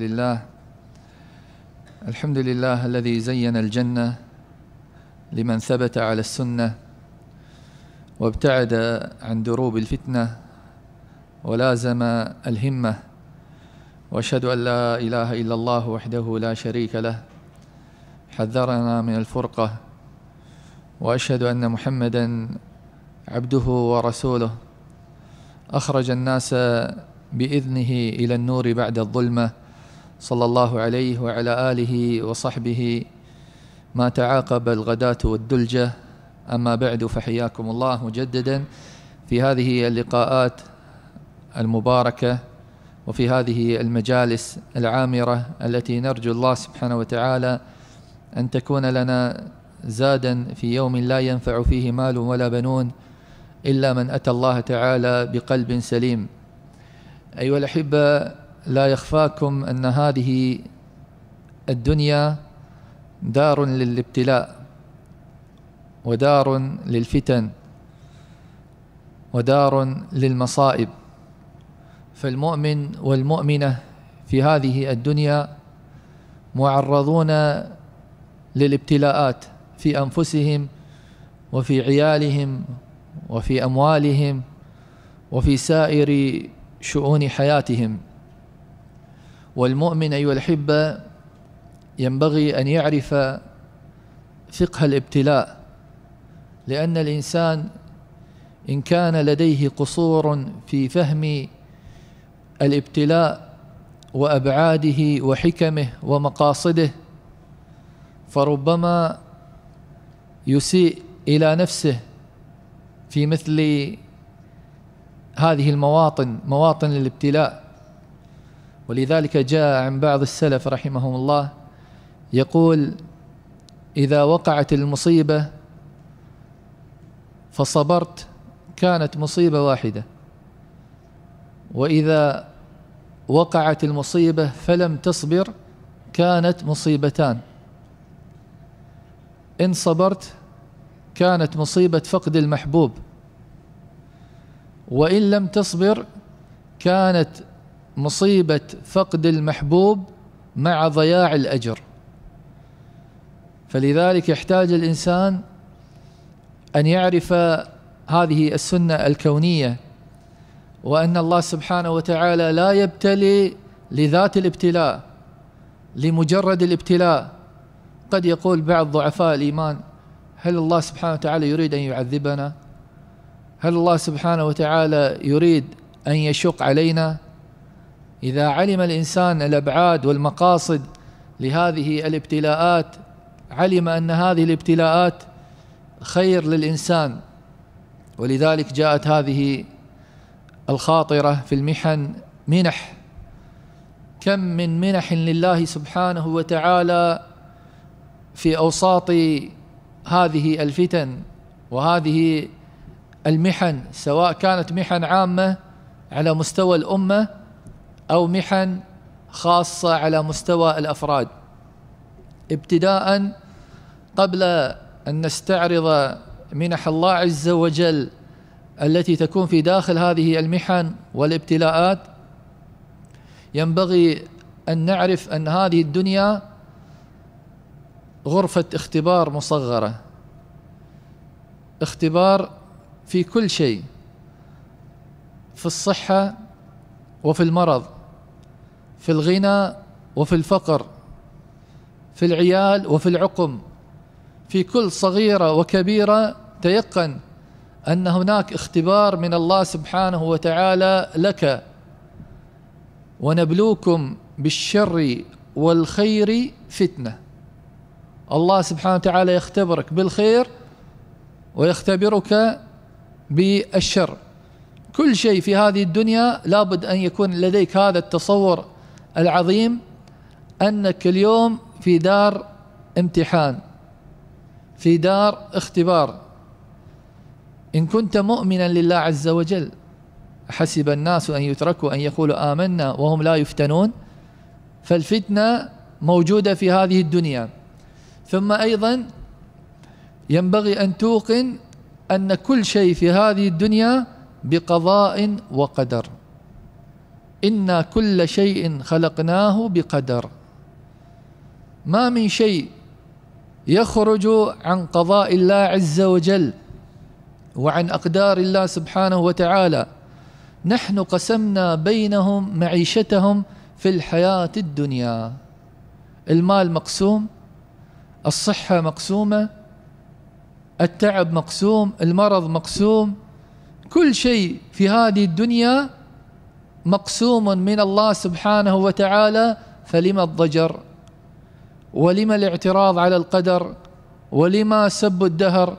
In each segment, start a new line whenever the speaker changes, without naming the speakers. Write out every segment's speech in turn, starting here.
لله الحمد لله الذي زين الجنة لمن ثبت على السنة وابتعد عن دروب الفتنة ولازم الهمة واشهد أن لا إله إلا الله وحده لا شريك له حذرنا من الفرقة واشهد أن محمدا عبده ورسوله أخرج الناس بإذنه إلى النور بعد الظلمة صلى الله عليه وعلى آله وصحبه ما تعاقب الغداة والدلجة أما بعد فحياكم الله مجددا في هذه اللقاءات المباركة وفي هذه المجالس العامرة التي نرجو الله سبحانه وتعالى أن تكون لنا زادا في يوم لا ينفع فيه مال ولا بنون إلا من أتى الله تعالى بقلب سليم أيها الأحبة لا يخفاكم أن هذه الدنيا دار للابتلاء ودار للفتن ودار للمصائب فالمؤمن والمؤمنة في هذه الدنيا معرضون للابتلاءات في أنفسهم وفي عيالهم وفي أموالهم وفي سائر شؤون حياتهم والمؤمن أيها الأحبة ينبغي أن يعرف فقه الابتلاء لأن الإنسان إن كان لديه قصور في فهم الابتلاء وأبعاده وحكمه ومقاصده فربما يسيء إلى نفسه في مثل هذه المواطن مواطن الابتلاء ولذلك جاء عن بعض السلف رحمهم الله يقول إذا وقعت المصيبة فصبرت كانت مصيبة واحدة وإذا وقعت المصيبة فلم تصبر كانت مصيبتان إن صبرت كانت مصيبة فقد المحبوب وإن لم تصبر كانت مصيبه فقد المحبوب مع ضياع الاجر فلذلك يحتاج الانسان ان يعرف هذه السنه الكونيه وان الله سبحانه وتعالى لا يبتلي لذات الابتلاء لمجرد الابتلاء قد يقول بعض ضعفاء الايمان هل الله سبحانه وتعالى يريد ان يعذبنا هل الله سبحانه وتعالى يريد ان يشق علينا إذا علم الإنسان الأبعاد والمقاصد لهذه الابتلاءات علم أن هذه الابتلاءات خير للإنسان ولذلك جاءت هذه الخاطرة في المحن منح كم من منح لله سبحانه وتعالى في أوساط هذه الفتن وهذه المحن سواء كانت محن عامة على مستوى الأمة أو محن خاصة على مستوى الأفراد ابتداء قبل أن نستعرض منح الله عز وجل التي تكون في داخل هذه المحن والابتلاءات ينبغي أن نعرف أن هذه الدنيا غرفة اختبار مصغرة اختبار في كل شيء في الصحة وفي المرض في الغنى وفي الفقر في العيال وفي العقم في كل صغيرة وكبيرة تيقن أن هناك اختبار من الله سبحانه وتعالى لك ونبلوكم بالشر والخير فتنة الله سبحانه وتعالى يختبرك بالخير ويختبرك بالشر كل شيء في هذه الدنيا لابد أن يكون لديك هذا التصور العظيم أنك اليوم في دار امتحان في دار اختبار إن كنت مؤمنا لله عز وجل حسب الناس أن يتركوا أن يقولوا آمنا وهم لا يفتنون فالفتنة موجودة في هذه الدنيا ثم أيضا ينبغي أن توقن أن كل شيء في هذه الدنيا بقضاء وقدر إنا كل شيء خلقناه بقدر ما من شيء يخرج عن قضاء الله عز وجل وعن أقدار الله سبحانه وتعالى نحن قسمنا بينهم معيشتهم في الحياة الدنيا المال مقسوم الصحة مقسومة التعب مقسوم المرض مقسوم كل شيء في هذه الدنيا مقسوم من الله سبحانه وتعالى فلما الضجر ولما الاعتراض على القدر ولما سب الدهر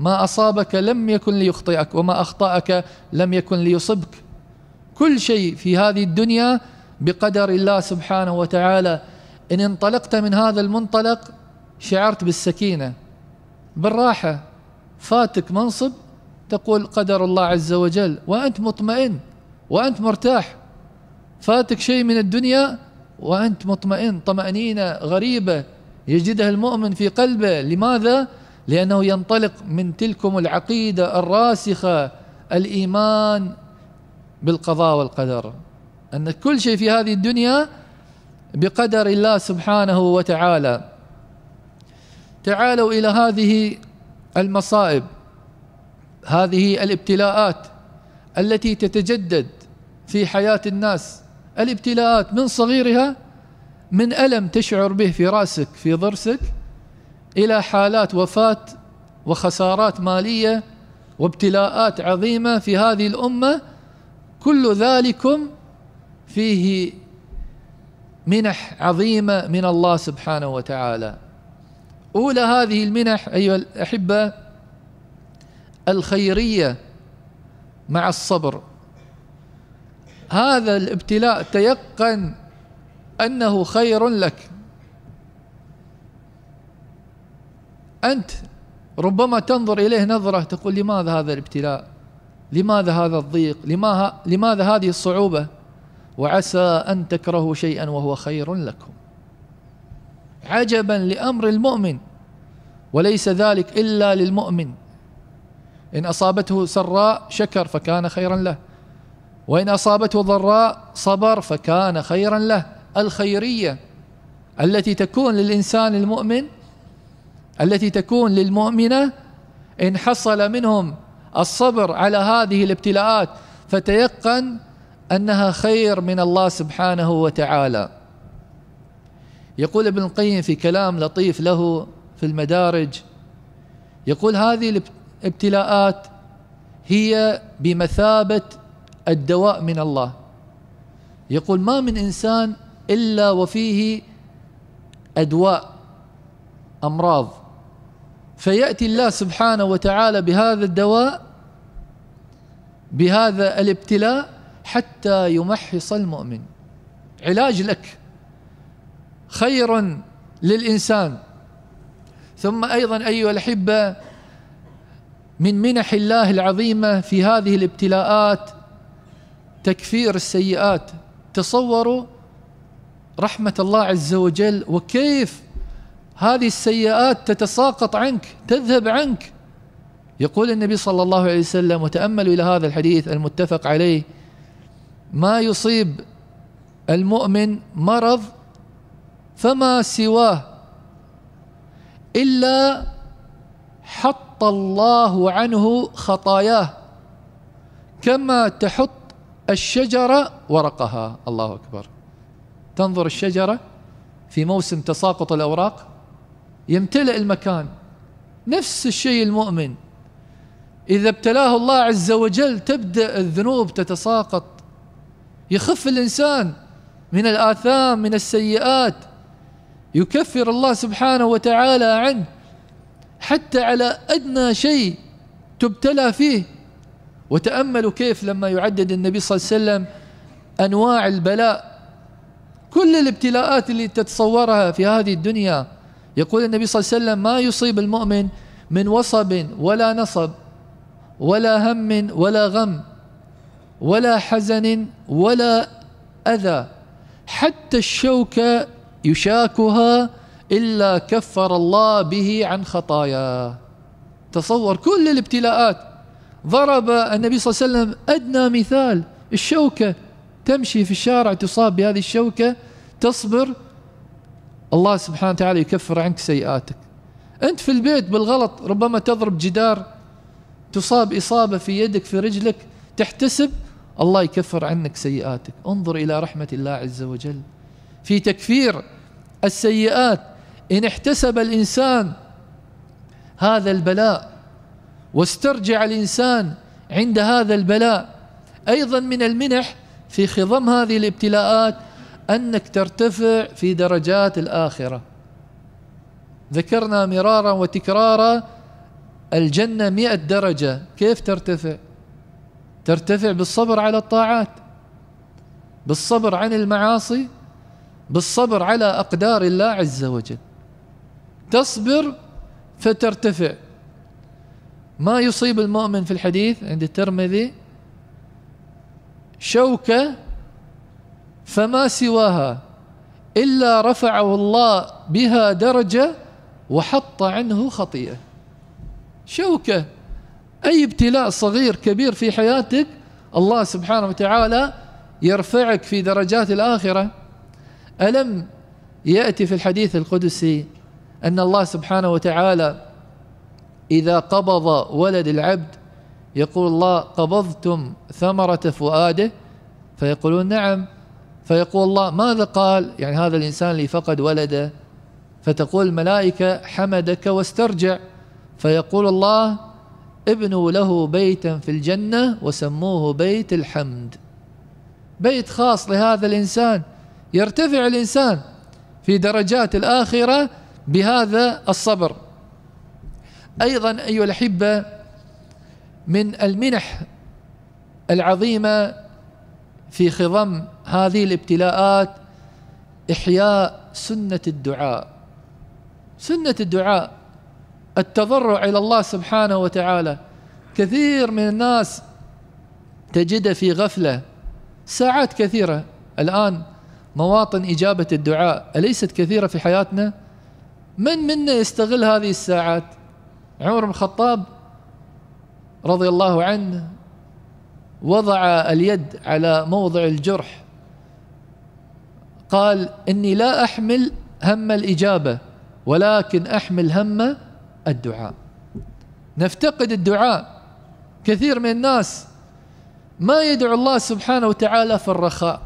ما أصابك لم يكن ليخطئك وما أخطأك لم يكن ليصبك كل شيء في هذه الدنيا بقدر الله سبحانه وتعالى إن انطلقت من هذا المنطلق شعرت بالسكينة بالراحة فاتك منصب تقول قدر الله عز وجل وأنت مطمئن وأنت مرتاح فاتك شيء من الدنيا وأنت مطمئن طمأنينة غريبة يجدها المؤمن في قلبه لماذا؟ لأنه ينطلق من تلكم العقيدة الراسخة الإيمان بالقضاء والقدر أن كل شيء في هذه الدنيا بقدر الله سبحانه وتعالى تعالوا إلى هذه المصائب هذه الابتلاءات التي تتجدد في حياة الناس الابتلاءات من صغيرها من ألم تشعر به في راسك في ضرسك إلى حالات وفاة وخسارات مالية وابتلاءات عظيمة في هذه الأمة كل ذلكم فيه منح عظيمة من الله سبحانه وتعالى أولى هذه المنح أيها الأحبة الخيرية مع الصبر هذا الابتلاء تيقن انه خير لك انت ربما تنظر اليه نظره تقول لماذا هذا الابتلاء لماذا هذا الضيق لماذا هذه الصعوبه وعسى ان تكرهوا شيئا وهو خير لكم عجبا لامر المؤمن وليس ذلك الا للمؤمن ان اصابته سراء شكر فكان خيرا له وإن أصابته ضراء صبر فكان خيرا له الخيرية التي تكون للإنسان المؤمن التي تكون للمؤمنة إن حصل منهم الصبر على هذه الابتلاءات فتيقن أنها خير من الله سبحانه وتعالى يقول ابن القيم في كلام لطيف له في المدارج يقول هذه الابتلاءات هي بمثابة الدواء من الله يقول ما من إنسان إلا وفيه أدواء أمراض فيأتي الله سبحانه وتعالى بهذا الدواء بهذا الابتلاء حتى يمحص المؤمن علاج لك خير للإنسان ثم أيضا أيها الأحبة من منح الله العظيمة في هذه الابتلاءات تكفير السيئات تصوروا رحمة الله عز وجل وكيف هذه السيئات تتساقط عنك تذهب عنك يقول النبي صلى الله عليه وسلم وتأملوا إلى هذا الحديث المتفق عليه ما يصيب المؤمن مرض فما سواه إلا حط الله عنه خطاياه كما تحط الشجرة ورقها الله أكبر تنظر الشجرة في موسم تساقط الأوراق يمتلئ المكان نفس الشيء المؤمن إذا ابتلاه الله عز وجل تبدأ الذنوب تتساقط يخف الإنسان من الآثام من السيئات يكفر الله سبحانه وتعالى عنه حتى على أدنى شيء تبتلى فيه وتأملوا كيف لما يعدد النبي صلى الله عليه وسلم أنواع البلاء كل الابتلاءات اللي تتصورها في هذه الدنيا يقول النبي صلى الله عليه وسلم ما يصيب المؤمن من وصب ولا نصب ولا هم ولا غم ولا حزن ولا أذى حتى الشوكة يشاكها إلا كفر الله به عن خطاياه تصور كل الابتلاءات ضرب النبي صلى الله عليه وسلم أدنى مثال الشوكة تمشي في الشارع تصاب بهذه الشوكة تصبر الله سبحانه وتعالى يكفر عنك سيئاتك أنت في البيت بالغلط ربما تضرب جدار تصاب إصابة في يدك في رجلك تحتسب الله يكفر عنك سيئاتك انظر إلى رحمة الله عز وجل في تكفير السيئات إن احتسب الإنسان هذا البلاء واسترجع الإنسان عند هذا البلاء أيضا من المنح في خضم هذه الابتلاءات أنك ترتفع في درجات الآخرة ذكرنا مرارا وتكرارا الجنة مئة درجة كيف ترتفع ترتفع بالصبر على الطاعات بالصبر عن المعاصي بالصبر على أقدار الله عز وجل تصبر فترتفع ما يصيب المؤمن في الحديث عند الترمذي شوكة فما سواها إلا رفعه الله بها درجة وحط عنه خطيئة شوكة أي ابتلاء صغير كبير في حياتك الله سبحانه وتعالى يرفعك في درجات الآخرة ألم يأتي في الحديث القدسي أن الله سبحانه وتعالى إذا قبض ولد العبد يقول الله قبضتم ثمرة فؤاده فيقولون نعم فيقول الله ماذا قال يعني هذا الإنسان اللي فقد ولده فتقول الملائكة حمدك واسترجع فيقول الله ابنوا له بيتا في الجنة وسموه بيت الحمد بيت خاص لهذا الإنسان يرتفع الإنسان في درجات الآخرة بهذا الصبر أيضا أيها الأحبة من المنح العظيمة في خضم هذه الابتلاءات إحياء سنة الدعاء سنة الدعاء التضرع إلى الله سبحانه وتعالى كثير من الناس تجده في غفلة ساعات كثيرة الآن مواطن إجابة الدعاء أليست كثيرة في حياتنا؟ من منا يستغل هذه الساعات؟ عمر بن الخطاب رضي الله عنه وضع اليد على موضع الجرح قال إني لا أحمل هم الإجابة ولكن أحمل هم الدعاء نفتقد الدعاء كثير من الناس ما يدعو الله سبحانه وتعالى في الرخاء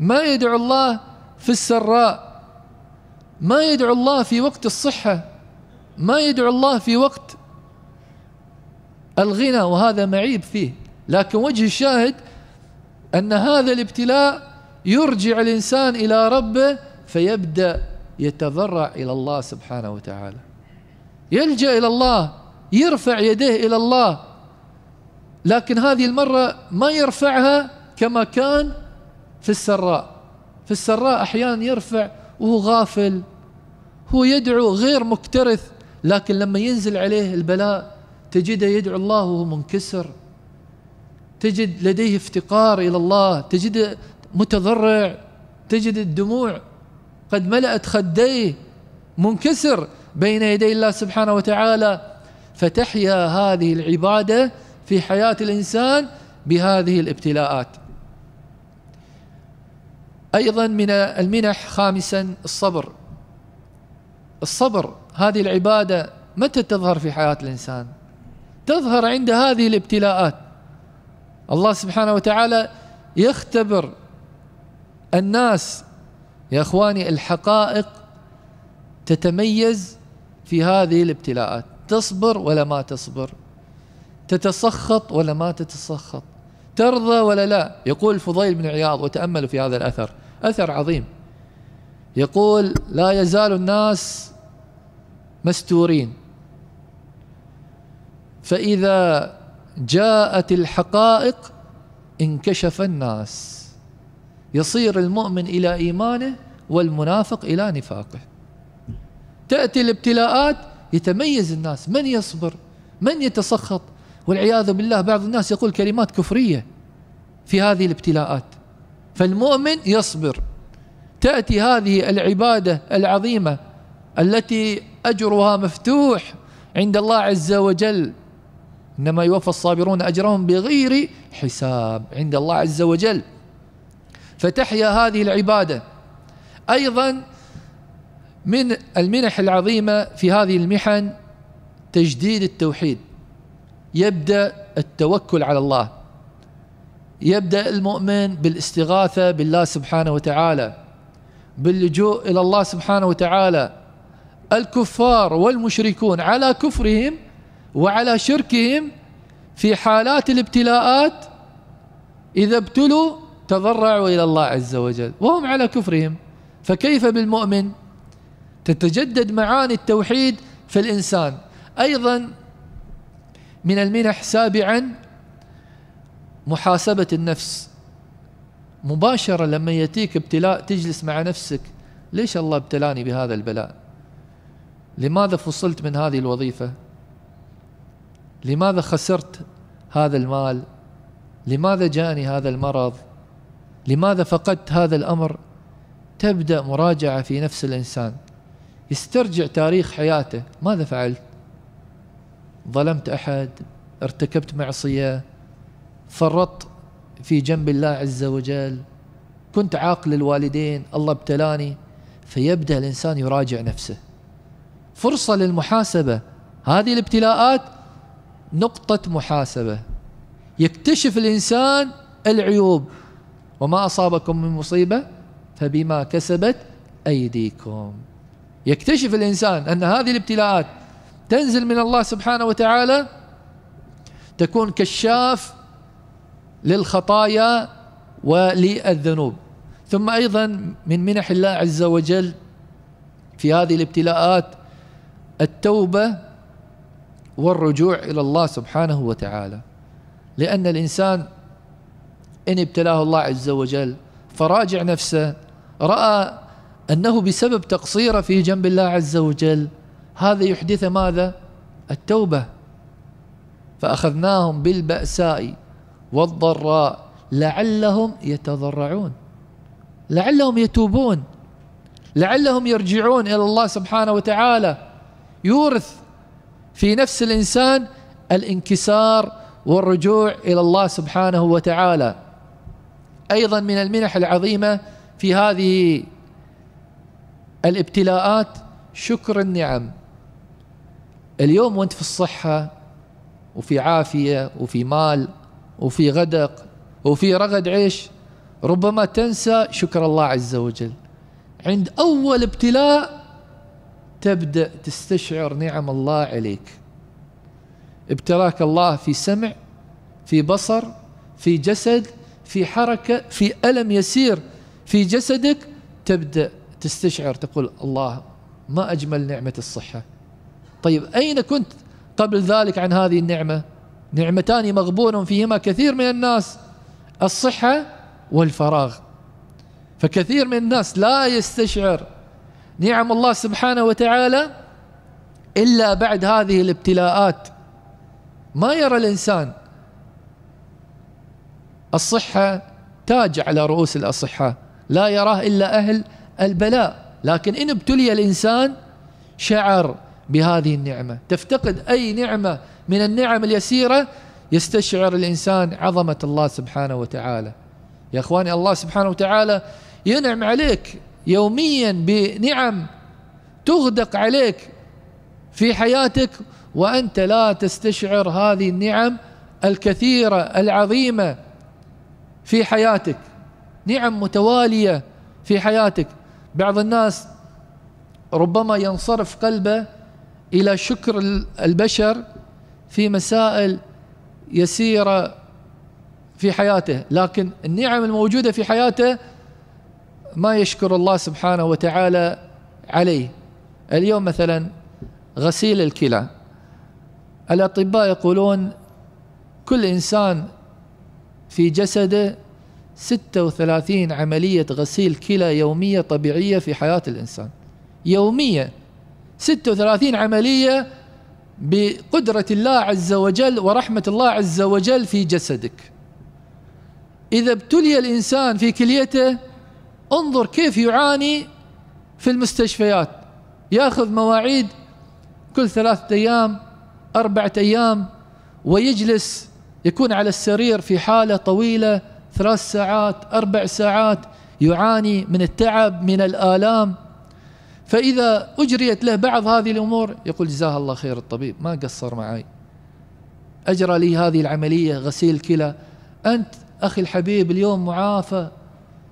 ما يدعو الله في السراء ما يدعو الله في وقت الصحة ما يدعو الله في وقت الغنى وهذا معيب فيه لكن وجه الشاهد أن هذا الابتلاء يرجع الإنسان إلى ربه فيبدأ يتضرع إلى الله سبحانه وتعالى يلجأ إلى الله يرفع يديه إلى الله لكن هذه المرة ما يرفعها كما كان في السراء في السراء أحيانا يرفع وهو غافل هو يدعو غير مكترث لكن لما ينزل عليه البلاء تجده يدعو الله وهو منكسر تجد لديه افتقار الى الله تجد متضرع تجد الدموع قد ملأت خديه منكسر بين يدي الله سبحانه وتعالى فتحيا هذه العباده في حياه الانسان بهذه الابتلاءات ايضا من المنح خامسا الصبر الصبر هذه العبادة متى تظهر في حياة الإنسان تظهر عند هذه الابتلاءات الله سبحانه وتعالى يختبر الناس يا اخواني الحقائق تتميز في هذه الابتلاءات تصبر ولا ما تصبر تتسخط ولا ما تتسخط ترضى ولا لا يقول فضيل بن عياض وتاملوا في هذا الاثر اثر عظيم يقول لا يزال الناس مستورين فإذا جاءت الحقائق انكشف الناس يصير المؤمن إلى إيمانه والمنافق إلى نفاقه تأتي الابتلاءات يتميز الناس من يصبر من يتسخط والعياذ بالله بعض الناس يقول كلمات كفرية في هذه الابتلاءات فالمؤمن يصبر تأتي هذه العبادة العظيمة التي أجرها مفتوح عند الله عز وجل إنما يوفى الصابرون أجرهم بغير حساب عند الله عز وجل فتحيا هذه العبادة أيضا من المنح العظيمة في هذه المحن تجديد التوحيد يبدأ التوكل على الله يبدأ المؤمن بالاستغاثة بالله سبحانه وتعالى باللجوء إلى الله سبحانه وتعالى الكفار والمشركون على كفرهم وعلى شركهم في حالات الابتلاءات إذا ابتلوا تضرعوا إلى الله عز وجل وهم على كفرهم فكيف بالمؤمن تتجدد معاني التوحيد في الإنسان أيضا من المنح سابعا محاسبة النفس مباشرة لما يأتيك ابتلاء تجلس مع نفسك ليش الله ابتلاني بهذا البلاء لماذا فصلت من هذه الوظيفة لماذا خسرت هذا المال لماذا جاني هذا المرض لماذا فقدت هذا الأمر تبدأ مراجعة في نفس الإنسان يسترجع تاريخ حياته ماذا فعلت ظلمت أحد ارتكبت معصية فرطت في جنب الله عز وجل كنت عاق للوالدين الله ابتلاني فيبدأ الإنسان يراجع نفسه فرصة للمحاسبة هذه الابتلاءات نقطة محاسبة يكتشف الإنسان العيوب وما أصابكم من مصيبة فبما كسبت أيديكم يكتشف الإنسان أن هذه الابتلاءات تنزل من الله سبحانه وتعالى تكون كشاف للخطايا وللذنوب ثم أيضا من منح الله عز وجل في هذه الابتلاءات التوبة والرجوع إلى الله سبحانه وتعالى لأن الإنسان إن ابتلاه الله عز وجل فراجع نفسه رأى أنه بسبب تقصيره في جنب الله عز وجل هذا يحدث ماذا؟ التوبة فأخذناهم بالبأساء والضراء لعلهم يتضرعون لعلهم يتوبون لعلهم يرجعون إلى الله سبحانه وتعالى يورث في نفس الإنسان الانكسار والرجوع إلى الله سبحانه وتعالى أيضا من المنح العظيمة في هذه الابتلاءات شكر النعم اليوم وانت في الصحة وفي عافية وفي مال وفي غدق وفي رغد عيش ربما تنسى شكر الله عز وجل عند أول ابتلاء تبدأ تستشعر نعم الله عليك ابتلاك الله في سمع في بصر في جسد في حركة في ألم يسير في جسدك تبدأ تستشعر تقول الله ما أجمل نعمة الصحة طيب أين كنت قبل ذلك عن هذه النعمة نعمتان مغبون فيهما كثير من الناس الصحة والفراغ فكثير من الناس لا يستشعر نعم الله سبحانه وتعالى إلا بعد هذه الابتلاءات ما يرى الإنسان الصحة تاج على رؤوس الأصحاء لا يراه إلا أهل البلاء لكن إن ابتلي الإنسان شعر بهذه النعمة تفتقد أي نعمة من النعم اليسيرة يستشعر الإنسان عظمة الله سبحانه وتعالى يا أخواني الله سبحانه وتعالى ينعم عليك يوميا بنعم تغدق عليك في حياتك وأنت لا تستشعر هذه النعم الكثيرة العظيمة في حياتك نعم متوالية في حياتك بعض الناس ربما ينصرف قلبه إلى شكر البشر في مسائل يسيرة في حياته لكن النعم الموجودة في حياته ما يشكر الله سبحانه وتعالى عليه اليوم مثلا غسيل الكلى الأطباء يقولون كل إنسان في جسده 36 عملية غسيل كلى يومية طبيعية في حياة الإنسان يومية 36 عملية بقدرة الله عز وجل ورحمة الله عز وجل في جسدك إذا ابتلي الإنسان في كليته انظر كيف يعاني في المستشفيات ياخذ مواعيد كل ثلاثة أيام أربعة أيام ويجلس يكون على السرير في حالة طويلة ثلاث ساعات أربع ساعات يعاني من التعب من الآلام فإذا أجريت له بعض هذه الأمور يقول جزاه الله خير الطبيب ما قصر معي أجرى لي هذه العملية غسيل كلى أنت أخي الحبيب اليوم معافى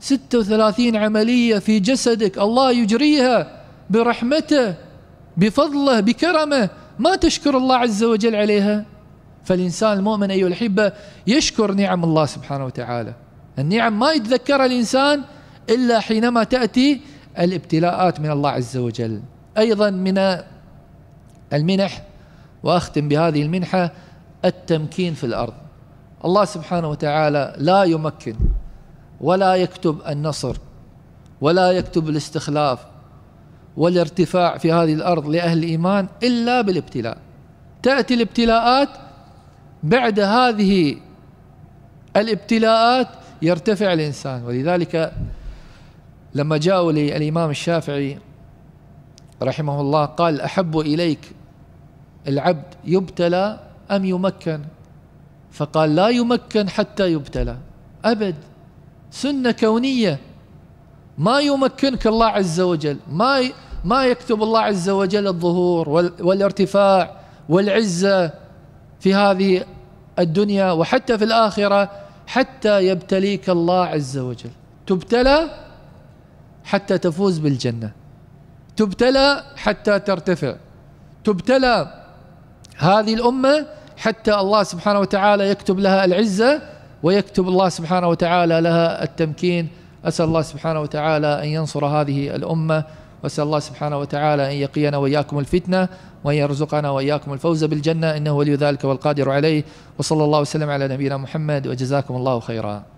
36 عملية في جسدك الله يجريها برحمته بفضله بكرمه ما تشكر الله عز وجل عليها فالإنسان المؤمن أيها الأحبة يشكر نعم الله سبحانه وتعالى النعم ما يتذكرها الإنسان إلا حينما تأتي الابتلاءات من الله عز وجل أيضا من المنح وأختم بهذه المنحة التمكين في الأرض الله سبحانه وتعالى لا يمكن ولا يكتب النصر ولا يكتب الاستخلاف والارتفاع في هذه الارض لاهل الايمان الا بالابتلاء تاتي الابتلاءات بعد هذه الابتلاءات يرتفع الانسان ولذلك لما جاءوا للامام الشافعي رحمه الله قال احب اليك العبد يبتلى ام يمكن فقال لا يمكن حتى يبتلى ابد سنة كونية ما يمكنك الله عز وجل ما ما يكتب الله عز وجل الظهور والارتفاع والعزة في هذه الدنيا وحتى في الآخرة حتى يبتليك الله عز وجل تبتلى حتى تفوز بالجنة تبتلى حتى ترتفع تبتلى هذه الأمة حتى الله سبحانه وتعالى يكتب لها العزة ويكتب الله سبحانه وتعالى لها التمكين أسأل الله سبحانه وتعالى أن ينصر هذه الأمة وأسأل الله سبحانه وتعالى أن يقينا وإياكم الفتنة وأن يرزقنا وإياكم الفوز بالجنة إنه ولي ذلك والقادر عليه وصلى الله وسلم على نبينا محمد وجزاكم الله خيرا